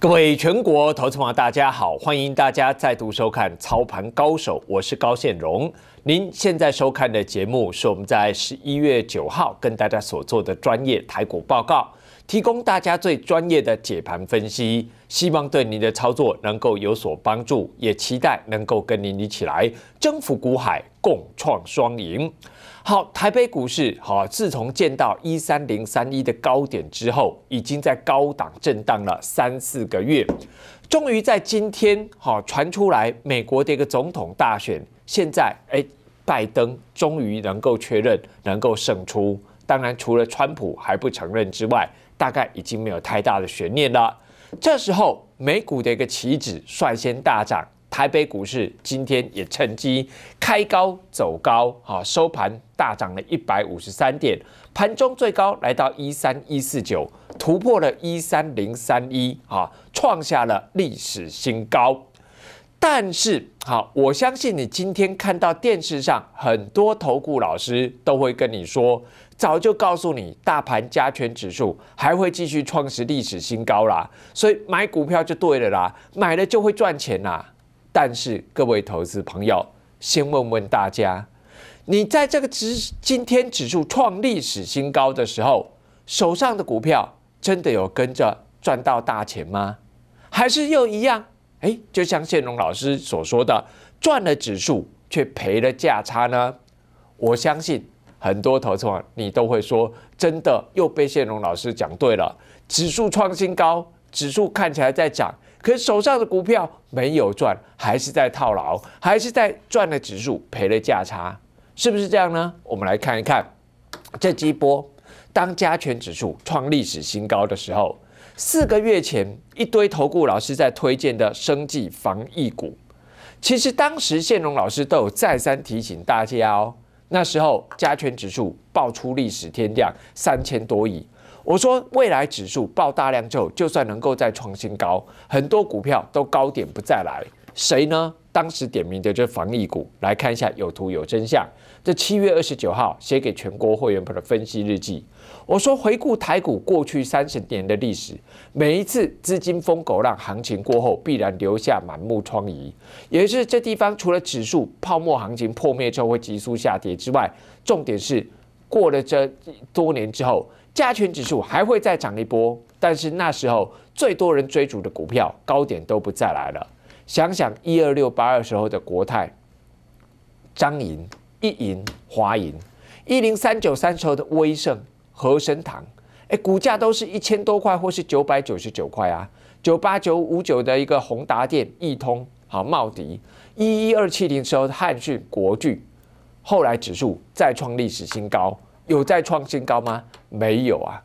各位全国投资友，大家好，欢迎大家再度收看操盘高手，我是高现荣。您现在收看的节目是我们在十一月九号跟大家所做的专业台股报告，提供大家最专业的解盘分析，希望对您的操作能够有所帮助，也期待能够跟您一起来征服股海，共创双赢。好，台北股市好，自从见到一三零三一的高点之后，已经在高档震荡了三四个月，终于在今天好传出来美国的一个总统大选，现在哎，拜登终于能够确认能够胜出，当然除了川普还不承认之外，大概已经没有太大的悬念了。这时候美股的一个旗帜率先大涨。台北股市今天也趁机开高走高，哈，收盘大涨了一百五十三点，盘中最高来到一三一四九，突破了一三零三一，哈，创下了历史新高。但是，哈，我相信你今天看到电视上很多投顾老师都会跟你说，早就告诉你，大盘加权指数还会继续创史历史新高啦，所以买股票就对了啦，买了就会赚钱啦。但是各位投资朋友，先问问大家：你在这个指今天指数创历史新高》的时候，手上的股票真的有跟着赚到大钱吗？还是又一样？哎，就像谢龙老师所说的，赚了指数却赔了价差呢？我相信很多投资友你都会说，真的又被谢龙老师讲对了，指数创新高，指数看起来在涨。可是手上的股票没有赚，还是在套牢，还是在赚了指数赔了价差，是不是这样呢？我们来看一看，这波当加权指数创历史新高的时候，四个月前一堆投顾老师在推荐的生技防疫股，其实当时宪隆老师都有再三提醒大家哦。那时候加权指数爆出历史天量三千多亿，我说未来指数爆大量之后，就算能够再创新高，很多股票都高点不再来。谁呢？当时点名的就是防疫股。来看一下有图有真相。这七月二十九号写给全国会员们的分析日记，我说回顾台股过去三十年的历史，每一次资金疯狗浪行情过后，必然留下满目疮痍。也是这地方除了指数泡沫行情破灭之后会急速下跌之外，重点是过了这多年之后，加权指数还会再涨一波，但是那时候最多人追逐的股票高点都不再来了。想想一二六八二时候的国泰、张银、一银、华银、一零三九三时候的威盛、和生堂，哎，股价都是一千多块或是九百九十九块啊，九八九五九的一个宏达电、易通、好茂迪、一一二七零时候的汉讯、国巨，后来指数再创历史新高，有再创新高吗？没有啊，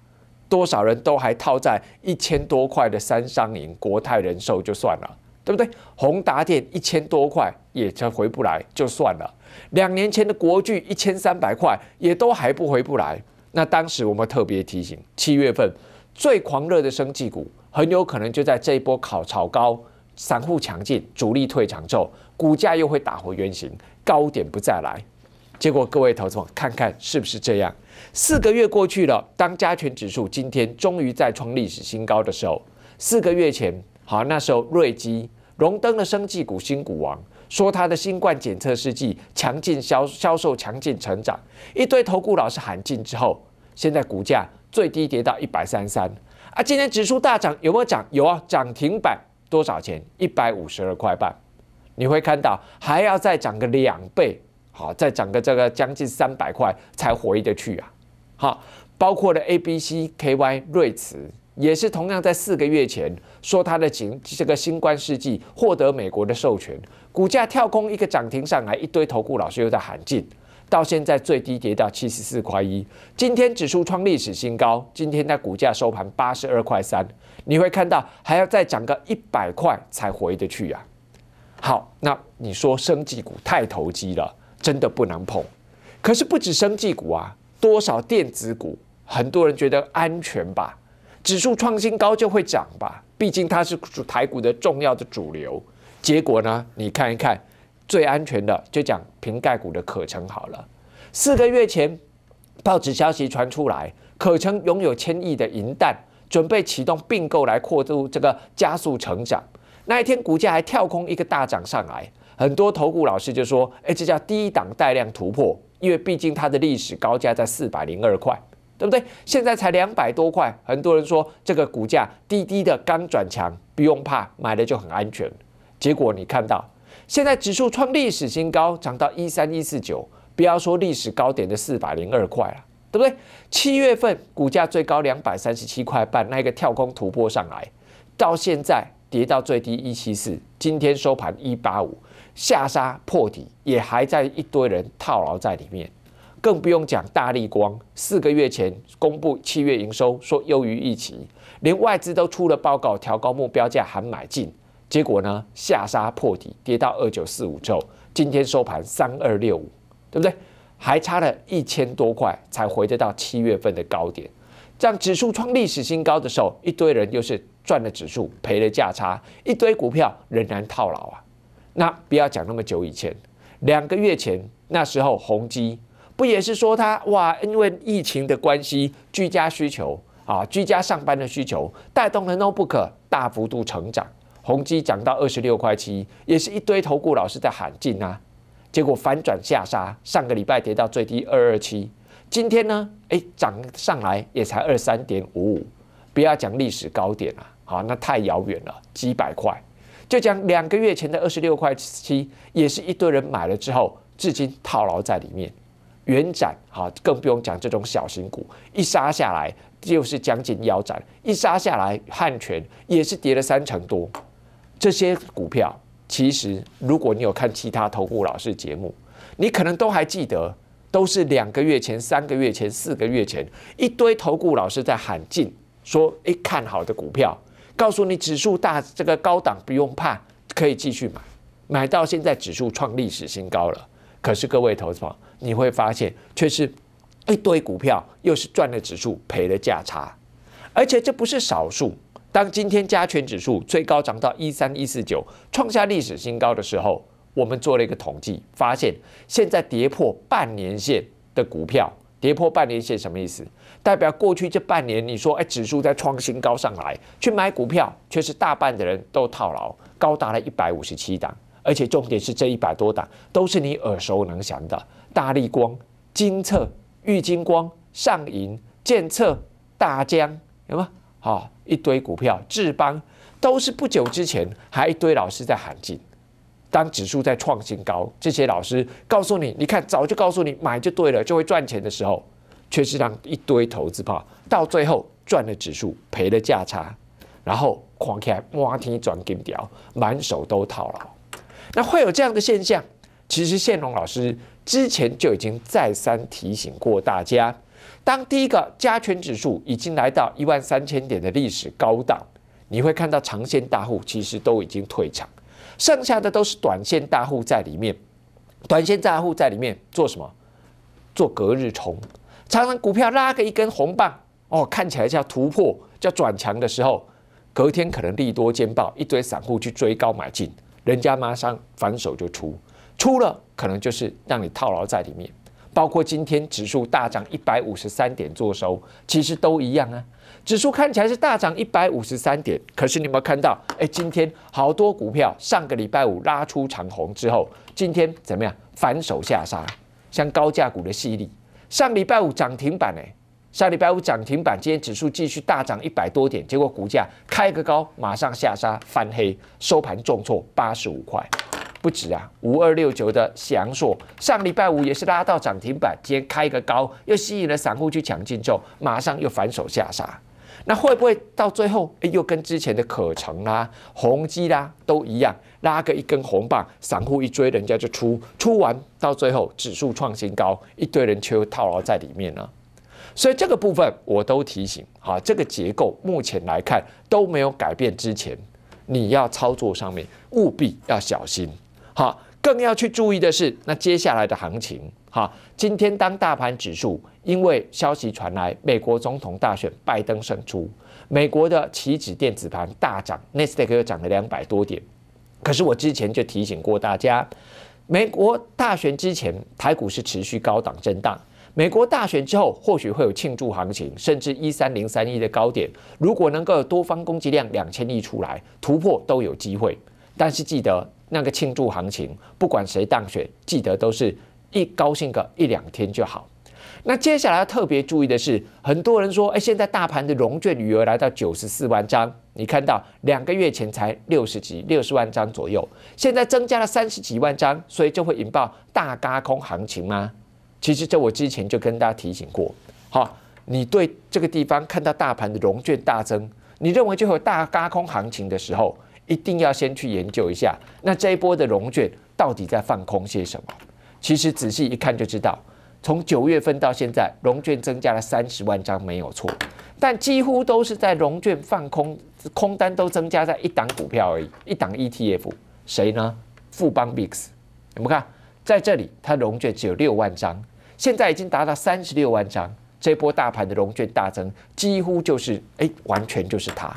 多少人都还套在一千多块的三商银、国泰人寿就算了。对不对？宏达电一千多块也才回不来就算了，两年前的国巨一千三百块也都还不回不来。那当时我们特别提醒，七月份最狂热的生技股，很有可能就在这一波考炒高、散户抢进、主力退场之后，股价又会打回原形，高点不再来。结果各位投资者看看是不是这样？四个月过去了，当加权指数今天终于再创历史新高的时候，四个月前。好，那时候瑞基荣登了生技股新股王，说他的新冠检测试剂强劲销销售，强劲成长。一堆投顾老师喊进之后，现在股价最低跌到一百三三啊！今天指数大涨，有没有涨？有啊！涨停板多少钱？一百五十二块半。你会看到还要再涨个两倍，好，再涨个这个将近三百块才回得去啊！好，包括了 A、B、C、K、Y 瑞慈。也是同样在四个月前说他的景这个新冠世纪获得美国的授权，股价跳空一个涨停上来，一堆投顾老师又在喊进，到现在最低跌到七十四块一。今天指数创历史新高，今天在股价收盘八十二块三，你会看到还要再涨个一百块才回得去啊。好，那你说生技股太投机了，真的不能碰。可是不止生技股啊，多少电子股，很多人觉得安全吧？指数创新高就会涨吧，毕竟它是台股的重要的主流。结果呢，你看一看最安全的，就讲瓶盖股的可成好了。四个月前，报纸消息传出来，可成拥有千亿的银弹，准备启动并购来扩度这个加速成长。那一天股价还跳空一个大涨上来，很多投股老师就说：“哎，这叫低档带量突破，因为毕竟它的历史高价在四百零二块。”对不对？现在才两百多块，很多人说这个股价低低的刚转强，不用怕，买了就很安全。结果你看到，现在指数创历史新高，涨到一三一四九，不要说历史高点的四百零二块了，对不对？七月份股价最高两百三十七块半，那个跳空突破上来，到现在跌到最低一七四，今天收盘一八五，下杀破底，也还在一堆人套牢在里面。更不用讲，大力光四个月前公布七月营收，说优于预期，连外资都出了报告，调高目标价，还买进。结果呢，下杀破底，跌到二九四五之后，今天收盘三二六五，对不对？还差了一千多块才回得到七月份的高点。这样指数创历史新高的时候，一堆人又是赚了指数，赔了价差，一堆股票仍然套牢啊。那不要讲那么久以前，两个月前那时候，宏基。不也是说他哇？因为疫情的关系，居家需求啊，居家上班的需求，带动了 Notebook 大幅度成长。宏基涨到二十六块七，也是一堆投顾老师在喊进啊，结果反转下杀，上个礼拜跌到最低二二七，今天呢，哎，涨上来也才二三点五五，不要讲历史高点了，好，那太遥远了，几百块，就讲两个月前的二十六块七，也是一堆人买了之后，至今套牢在里面。元展哈，更不用讲这种小型股，一杀下来就是将近腰斩；一杀下来，汉权也是跌了三成多。这些股票，其实如果你有看其他投顾老师节目，你可能都还记得，都是两个月前、三个月前、四个月前，一堆投顾老师在喊进，说：“哎，看好的股票，告诉你指数大，这个高档不用怕，可以继续买。”买到现在，指数创历史新高了。可是各位投资方，你会发现，却是一堆股票，又是赚了指数，赔了价差，而且这不是少数。当今天加权指数最高涨到一三一四九，创下历史新高的时候，我们做了一个统计，发现现在跌破半年线的股票，跌破半年线什么意思？代表过去这半年，你说哎，指数在创新高上来，去买股票，却是大半的人都套牢，高达了一百五十七档，而且重点是这一百多档都是你耳熟能详的。大力光、金策、玉金光、上银、建策、大江，有吗？好，一堆股票，智邦都是不久之前还一堆老师在喊进，当指数在创新高，这些老师告诉你，你看早就告诉你买就对了，就会赚钱的时候，却是让一堆投资炮到最后赚了指数，赔了价差，然后狂开，哇天转金条，满手都套牢。那会有这样的现象？其实，建隆老师。之前就已经再三提醒过大家，当第一个加权指数已经来到一万三千点的历史高档，你会看到长线大户其实都已经退场，剩下的都是短线大户在里面，短线大户在里面做什么？做隔日冲，常常股票拉个一根红棒，哦，看起来叫突破，叫转强的时候，隔天可能利多兼报，一堆散户去追高买进，人家马上反手就出。出了可能就是让你套牢在里面，包括今天指数大涨一百五十三点做收，其实都一样啊。指数看起来是大涨一百五十三点，可是你有没有看到？哎，今天好多股票上个礼拜五拉出长虹之后，今天怎么样反手下杀？像高价股的犀利，上礼拜五涨停板哎，上礼拜五涨停板，今天指数继续大涨一百多点，结果股价开个高马上下杀翻黑，收盘重挫八十五块。不止啊，五二六九的祥硕上礼拜五也是拉到涨停板，今天开个高，又吸引了散户去抢进，之后马上又反手下杀。那会不会到最后，哎，又跟之前的可成啦、宏基啦都一样，拉个一根红棒，散户一追，人家就出，出完到最后指数创新高，一堆人却又套牢在里面呢？所以这个部分我都提醒啊，这个结构目前来看都没有改变之前，你要操作上面务必要小心。好，更要去注意的是，那接下来的行情。好，今天当大盘指数因为消息传来，美国总统大选拜登胜出，美国的期指电子盘大涨，Nasdaq 又涨了两百多点。可是我之前就提醒过大家，美国大选之前，台股是持续高档震荡；美国大选之后，或许会有庆祝行情，甚至一三零三一的高点，如果能够有多方攻击量两千亿出来突破，都有机会。但是记得。那个庆祝行情，不管谁当选，记得都是一高兴个一两天就好。那接下来要特别注意的是，很多人说，哎，现在大盘的融券余额来到九十四万张，你看到两个月前才六十几、六十万张左右，现在增加了三十几万张，所以就会引爆大嘎空行情吗？其实，这我之前就跟大家提醒过，好，你对这个地方看到大盘的融券大增，你认为就会大嘎空行情的时候。一定要先去研究一下，那这一波的融券到底在放空些什么？其实仔细一看就知道，从九月份到现在，融券增加了三十万张没有错，但几乎都是在融券放空，空单都增加在一档股票而已，一档 ETF 谁呢？富邦 v i x 你们看在这里，它融券只有六万张，现在已经达到三十六万张，这波大盘的融券大增，几乎就是哎，完全就是它。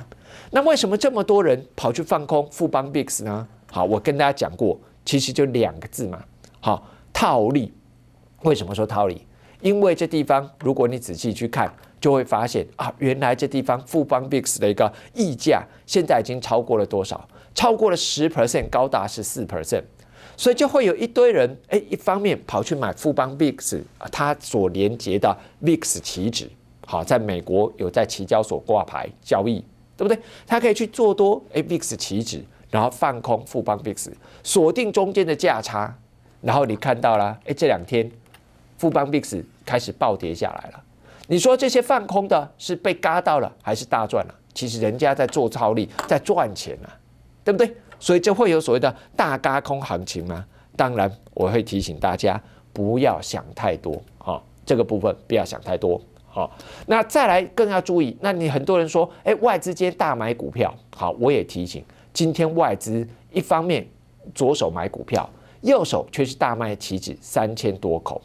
那为什么这么多人跑去放空富邦 Bix 呢？好，我跟大家讲过，其实就两个字嘛，好套利。为什么说套利？因为这地方如果你仔细去看，就会发现啊，原来这地方富邦 Bix 的一个溢价现在已经超过了多少？超过了十 percent，高达是四 percent，所以就会有一堆人哎，一方面跑去买富邦 Bix，它所连接的 v i x 期指，好，在美国有在期交所挂牌交易。对不对？他可以去做多 A VX 奇值，然后放空富邦 VX，锁定中间的价差，然后你看到了，哎，这两天富邦 VX 开始暴跌下来了。你说这些放空的是被嘎到了，还是大赚了？其实人家在做超利，在赚钱啊，对不对？所以就会有所谓的大嘎空行情吗？当然，我会提醒大家不要想太多啊，这个部分不要想太多。好，那再来更要注意。那你很多人说，哎，外资今天大买股票。好，我也提醒，今天外资一方面左手买股票，右手却是大卖期指三千多口。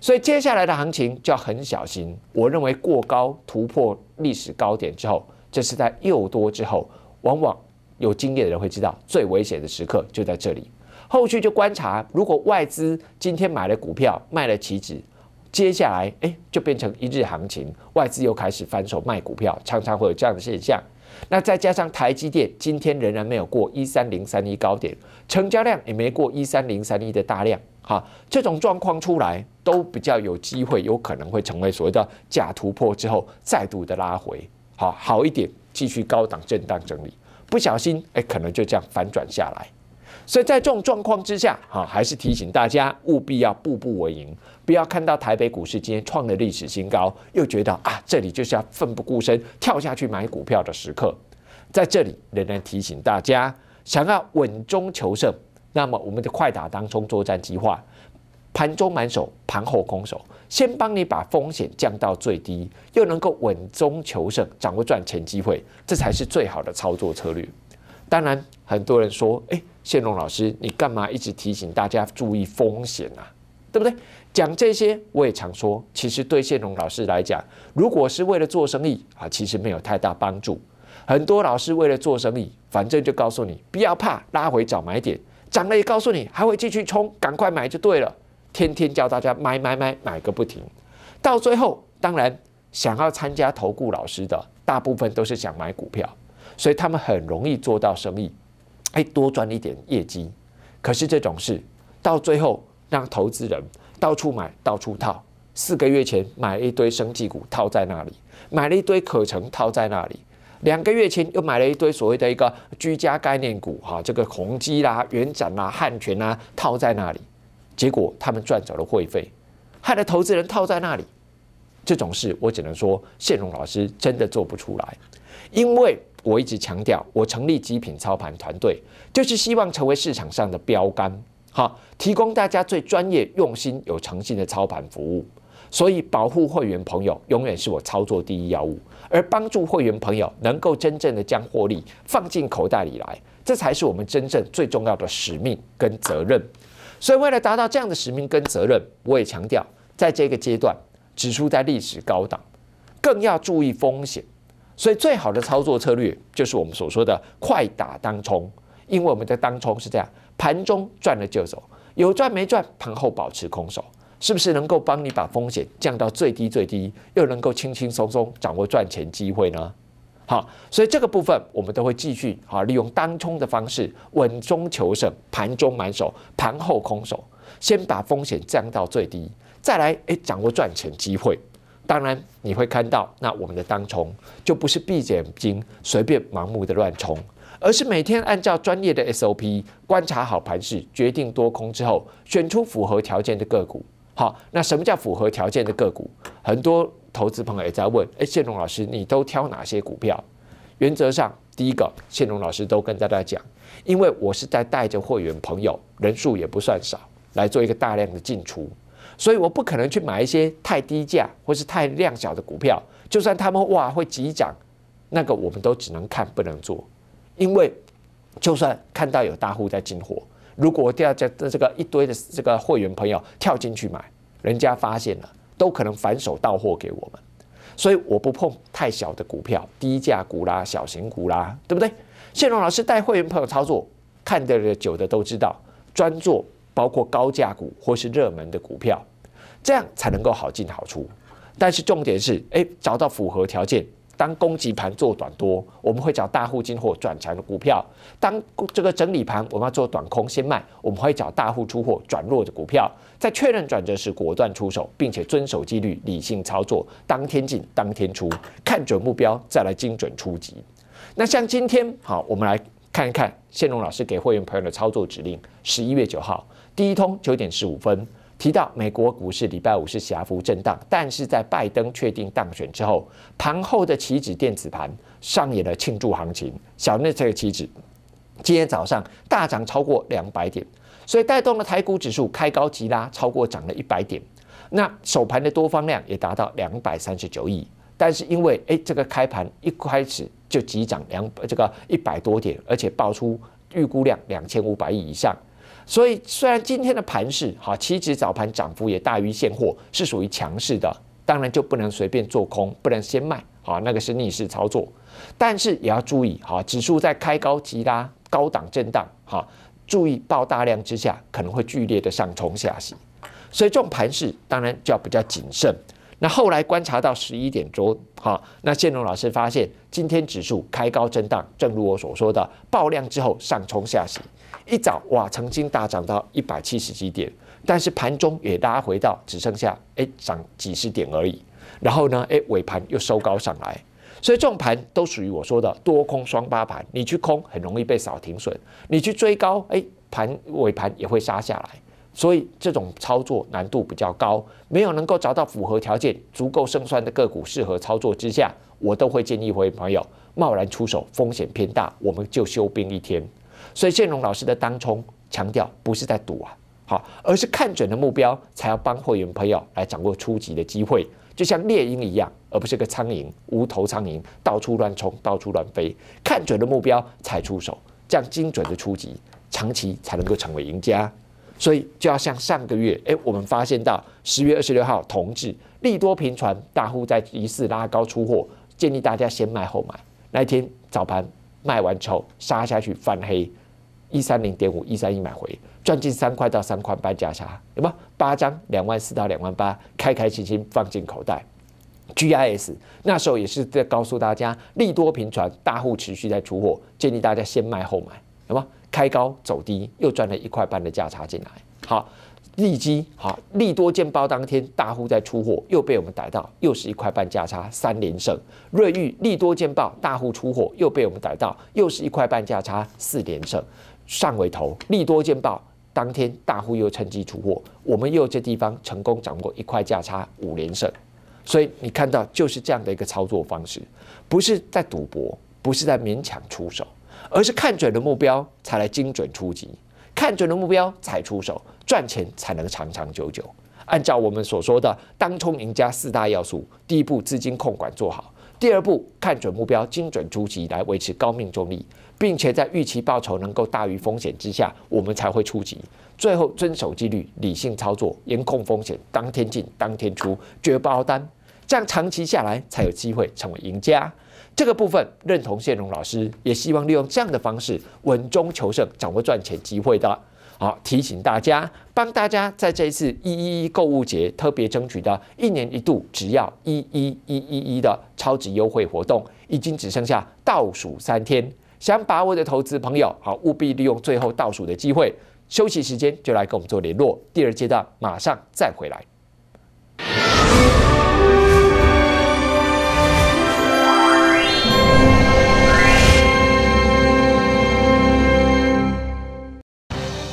所以接下来的行情就要很小心。我认为过高突破历史高点之后，这是在又多之后，往往有经验的人会知道最危险的时刻就在这里。后续就观察，如果外资今天买了股票，卖了期指。接下来，哎，就变成一日行情，外资又开始反手卖股票，常常会有这样的现象。那再加上台积电今天仍然没有过一三零三一高点，成交量也没过一三零三一的大量，哈，这种状况出来，都比较有机会，有可能会成为所谓的假突破之后再度的拉回，好，好一点继续高档震荡整理，不小心，哎，可能就这样反转下来。所以在这种状况之下，哈，还是提醒大家务必要步步为营，不要看到台北股市今天创了历史新高，又觉得啊，这里就是要奋不顾身跳下去买股票的时刻。在这里仍然提醒大家，想要稳中求胜，那么我们的快打当冲作战计划，盘中满手，盘后空手，先帮你把风险降到最低，又能够稳中求胜，掌握赚钱机会，这才是最好的操作策略。当然，很多人说，哎。谢龙老师，你干嘛一直提醒大家注意风险啊？对不对？讲这些我也常说，其实对谢龙老师来讲，如果是为了做生意啊，其实没有太大帮助。很多老师为了做生意，反正就告诉你不要怕拉回找买点，涨了也告诉你还会继续冲，赶快买就对了。天天教大家买买买买个不停，到最后当然想要参加投顾老师的大部分都是想买股票，所以他们很容易做到生意。哎，多赚一点业绩，可是这种事到最后让投资人到处买、到处套。四个月前买了一堆生技股套在那里，买了一堆可成套在那里，两个月前又买了一堆所谓的一个居家概念股，哈，这个宏基啦、元展啦、汉权啦套在那里，结果他们赚走了会费，害得投资人套在那里。这种事，我只能说，谢荣老师真的做不出来，因为。我一直强调，我成立极品操盘团队，就是希望成为市场上的标杆，好提供大家最专业、用心、有诚信的操盘服务。所以，保护会员朋友永远是我操作第一要务，而帮助会员朋友能够真正的将获利放进口袋里来，这才是我们真正最重要的使命跟责任。所以，为了达到这样的使命跟责任，我也强调，在这个阶段，指数在历史高档，更要注意风险。所以最好的操作策略就是我们所说的快打当冲，因为我们的当冲是这样：盘中赚了就走，有赚没赚盘后保持空手，是不是能够帮你把风险降到最低最低，又能够轻轻松松掌握赚钱机会呢？好，所以这个部分我们都会继续啊，利用当冲的方式稳中求胜，盘中满手，盘后空手，先把风险降到最低，再来诶掌握赚钱机会。当然，你会看到，那我们的当冲就不是闭着眼睛随便盲目的乱冲，而是每天按照专业的 SOP 观察好盘势，决定多空之后，选出符合条件的个股。好，那什么叫符合条件的个股？很多投资朋友也在问，哎，谢龙老师，你都挑哪些股票？原则上，第一个，谢龙老师都跟大家讲，因为我是在带着会员朋友，人数也不算少，来做一个大量的进出。所以我不可能去买一些太低价或是太量小的股票，就算他们哇会急涨，那个我们都只能看不能做，因为就算看到有大户在进货，如果第二家这个一堆的这个会员朋友跳进去买，人家发现了都可能反手倒货给我们，所以我不碰太小的股票、低价股啦、小型股啦，对不对？谢荣老师带会员朋友操作，看的久的都知道，专做。包括高价股或是热门的股票，这样才能够好进好出。但是重点是，哎，找到符合条件。当攻击盘做短多，我们会找大户进货转强的股票；当这个整理盘，我们要做短空先卖，我们会找大户出货转弱的股票。在确认转折时，果断出手，并且遵守纪律，理性操作，当天进当天出，看准目标再来精准出击。那像今天，好，我们来。看一看谢龙老师给会员朋友的操作指令。十一月九号第一通九点十五分提到，美国股市礼拜五是狭幅震荡，但是在拜登确定当选之后，盘后的期指电子盘上演了庆祝行情。小内这个期指今天早上大涨超过两百点，所以带动了台股指数开高急拉，超过涨了一百点。那首盘的多方量也达到两百三十九亿，但是因为哎这个开盘一开始。就急涨两这个一百多点，而且爆出预估量两千五百亿以上，所以虽然今天的盘市哈，期指早盘涨幅也大于现货，是属于强势的，当然就不能随便做空，不能先卖，好，那个是逆势操作，但是也要注意，哈，指数在开高急拉，高档震荡，哈，注意爆大量之下可能会剧烈的上冲下行，所以这种盘势当然就要比较谨慎。那后来观察到十一点钟，哈，那建龙老师发现今天指数开高震荡，正如我所说的，爆量之后上冲下行，一早哇曾经大涨到一百七十几点，但是盘中也拉回到只剩下哎涨几十点而已，然后呢哎尾盘又收高上来，所以这种盘都属于我说的多空双八盘，你去空很容易被扫停损，你去追高哎盘尾盘也会杀下来。所以这种操作难度比较高，没有能够找到符合条件、足够胜算的个股适合操作之下，我都会建议会员朋友贸然出手，风险偏大，我们就休兵一天。所以建龙老师的当冲强调，不是在赌啊，好，而是看准的目标才要帮会员朋友来掌握初级的机会，就像猎鹰一样，而不是个苍蝇，无头苍蝇到处乱冲、到处乱飞，看准的目标才出手，这样精准的初级，长期才能够成为赢家。所以就要像上个月，哎，我们发现到十月二十六号，同日利多频传，大户在疑似拉高出货，建议大家先卖后买。那一天早盘卖完之后杀下去泛黑，一三零点五一三一买回，赚进三块到三块半价差，有吗？八张两万四到两万八，开开心心放进口袋。GIS 那时候也是在告诉大家，利多频传，大户持续在出货，建议大家先卖后买，有吗？开高走低，又赚了一块半的价差进来。好，利基好利多见报当天大户在出货，又被我们逮到，又是一块半价差，三连胜。瑞玉利多见报，大户出货，又被我们逮到，又是一块半价差，四连胜。上尾头利多见报，当天大户又趁机出货，我们又这地方成功掌握一块价差，五连胜。所以你看到就是这样的一个操作方式，不是在赌博，不是在勉强出手。而是看准了目标才来精准出击，看准了目标才出手赚钱，才能长长久久。按照我们所说的，当冲赢家四大要素：第一步，资金控管做好；第二步，看准目标，精准出击来维持高命中率，并且在预期报酬能够大于风险之下，我们才会出击。最后，遵守纪律，理性操作，严控风险，当天进当天出，绝包单。这样长期下来，才有机会成为赢家。这个部分认同谢荣老师，也希望利用这样的方式稳中求胜，掌握赚钱机会的。好提醒大家，帮大家在这一次一一一购物节特别争取的，一年一度只要一一一一一的超级优惠活动，已经只剩下倒数三天。想把握的投资朋友，好务必利用最后倒数的机会，休息时间就来跟我们做联络。第二阶段马上再回来。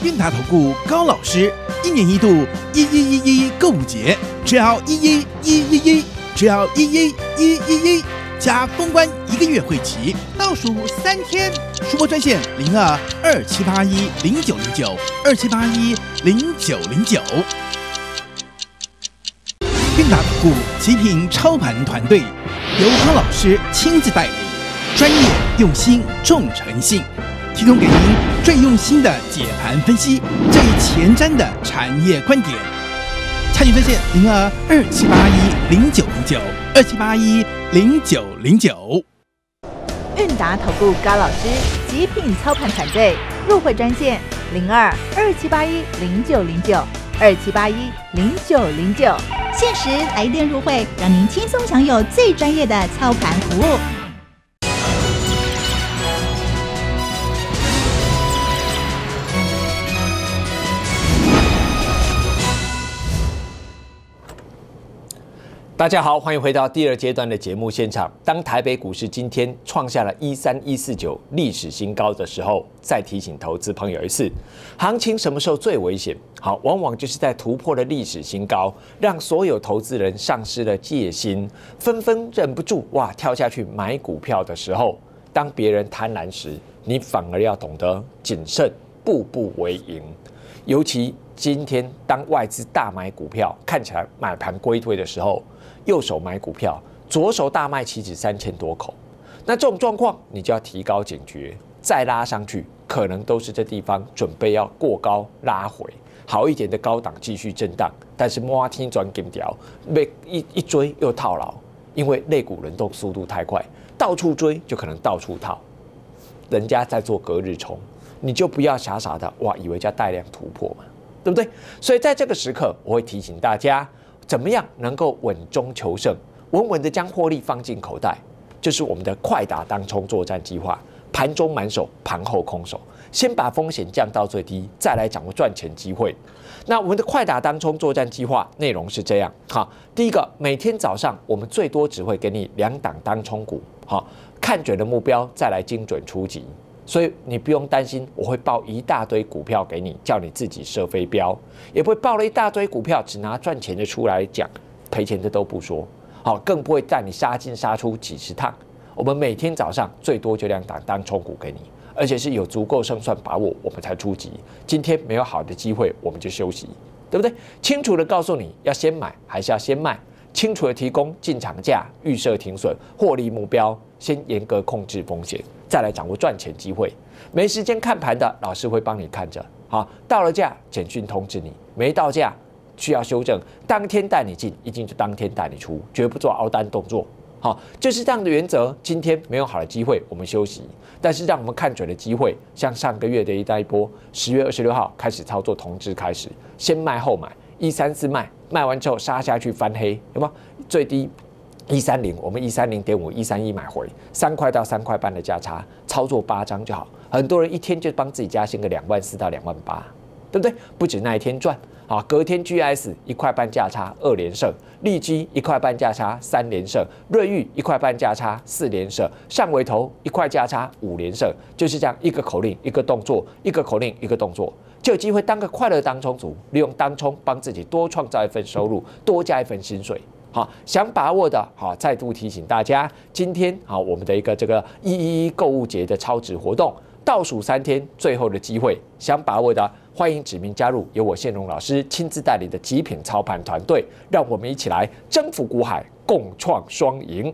韵达投顾高老师，一年一度一一一一购物节，只要一一一一一，只要一一一一一，加封关一个月会期，倒数三天，直播专线零二二七八一零九零九二七八一零九零九。韵达投顾极品操盘团队，由高老师亲自带领，专业用心重诚信。提供给您最用心的解盘分析，最前瞻的产业观点。参与专线零二二七八一零九零九二七八一零九零九。韵达投顾高老师，极品操盘团队入会专线零二二七八一零九零九二七八一零九零九。限时来电入会，让您轻松享有最专业的操盘服务。大家好，欢迎回到第二阶段的节目现场。当台北股市今天创下了一三一四九历史新高的时候，再提醒投资朋友一次：行情什么时候最危险？好，往往就是在突破了历史新高，让所有投资人丧失了戒心，纷纷忍不住哇跳下去买股票的时候。当别人贪婪时，你反而要懂得谨慎，步步为营。尤其今天当外资大买股票，看起来买盘归退的时候。右手买股票，左手大卖期指三千多口，那这种状况你就要提高警觉，再拉上去可能都是这地方准备要过高拉回，好一点的高档继续震荡，但是摩天转金条被一一追又套牢，因为肋骨轮动速度太快，到处追就可能到处套，人家在做隔日冲，你就不要傻傻的哇以为叫大量突破嘛，对不对？所以在这个时刻，我会提醒大家。怎么样能够稳中求胜，稳稳地将获利放进口袋，就是我们的快打当冲作战计划。盘中满手，盘后空手，先把风险降到最低，再来掌握赚钱机会。那我们的快打当冲作战计划内容是这样：哈，第一个，每天早上我们最多只会给你两档当冲股，哈，看准了目标再来精准出击。所以你不用担心，我会报一大堆股票给你，叫你自己设飞镖，也不会报了一大堆股票，只拿赚钱的出来讲，赔钱的都不说。好，更不会带你杀进杀出几十趟。我们每天早上最多就两档当冲股给你，而且是有足够胜算把握，我们才出击。今天没有好的机会，我们就休息，对不对？清楚的告诉你要先买还是要先卖，清楚的提供进场价、预设停损、获利目标。先严格控制风险，再来掌握赚钱机会。没时间看盘的，老师会帮你看着。好，到了价，简讯通知你；没到价，需要修正。当天带你进，一进就当天带你出，绝不做凹单动作。好，就是这样的原则。今天没有好的机会，我们休息。但是让我们看准的机会，像上个月的一带一波，十月二十六号开始操作，通知开始，先卖后买，一三四卖，卖完之后杀下去翻黑，有吗？最低。一三零，我们一三零点五，一三一买回，三块到三块半的价差，操作八张就好。很多人一天就帮自己加薪个两万四到两万八，对不对？不止那一天赚，啊，隔天 GS 一块半价差，二连胜；利基一块半价差，三连胜；瑞昱一块半价差，四连胜；上尾头一块价差，五连胜。就是这样，一个口令一个动作，一个口令一个动作，就有机会当个快乐当冲族，利用当冲帮自己多创造一份收入，多加一份薪水。好，想把握的，好，再度提醒大家，今天好，我们的一个这个一一一购物节的超值活动，倒数三天，最后的机会，想把握的，欢迎指名加入由我线荣老师亲自带领的极品操盘团队，让我们一起来征服股海，共创双赢。